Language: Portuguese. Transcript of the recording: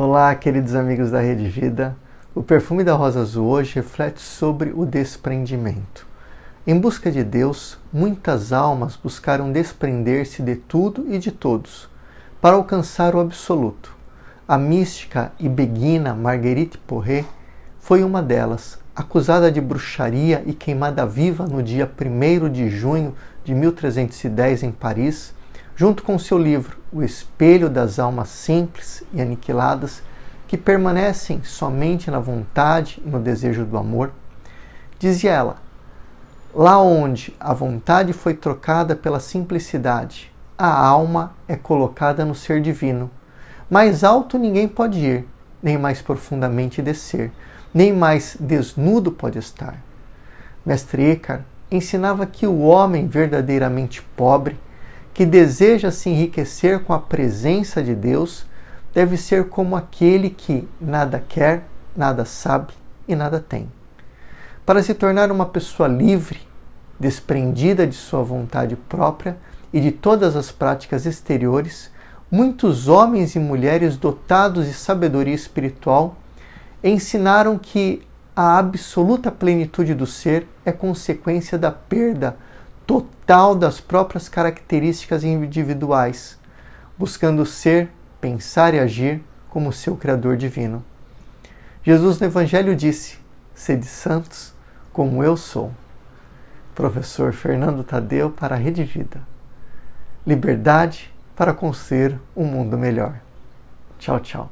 Olá, queridos amigos da Rede Vida. O perfume da rosa azul hoje reflete sobre o desprendimento. Em busca de Deus, muitas almas buscaram desprender-se de tudo e de todos para alcançar o absoluto. A mística e beguina Marguerite Porré foi uma delas, acusada de bruxaria e queimada viva no dia 1 de junho de 1310 em Paris junto com seu livro O Espelho das Almas Simples e Aniquiladas, que permanecem somente na vontade e no desejo do amor, dizia ela: Lá onde a vontade foi trocada pela simplicidade, a alma é colocada no ser divino. Mais alto ninguém pode ir, nem mais profundamente descer, nem mais desnudo pode estar. Mestre Eckhart ensinava que o homem verdadeiramente pobre que deseja se enriquecer com a presença de Deus deve ser como aquele que nada quer, nada sabe e nada tem. Para se tornar uma pessoa livre, desprendida de sua vontade própria e de todas as práticas exteriores, muitos homens e mulheres dotados de sabedoria espiritual ensinaram que a absoluta plenitude do ser é consequência da perda total das próprias características individuais, buscando ser, pensar e agir como seu Criador divino. Jesus no Evangelho disse: Sede santos, como eu sou. Professor Fernando Tadeu para a Rede Vida. Liberdade para construir um mundo melhor. Tchau, tchau.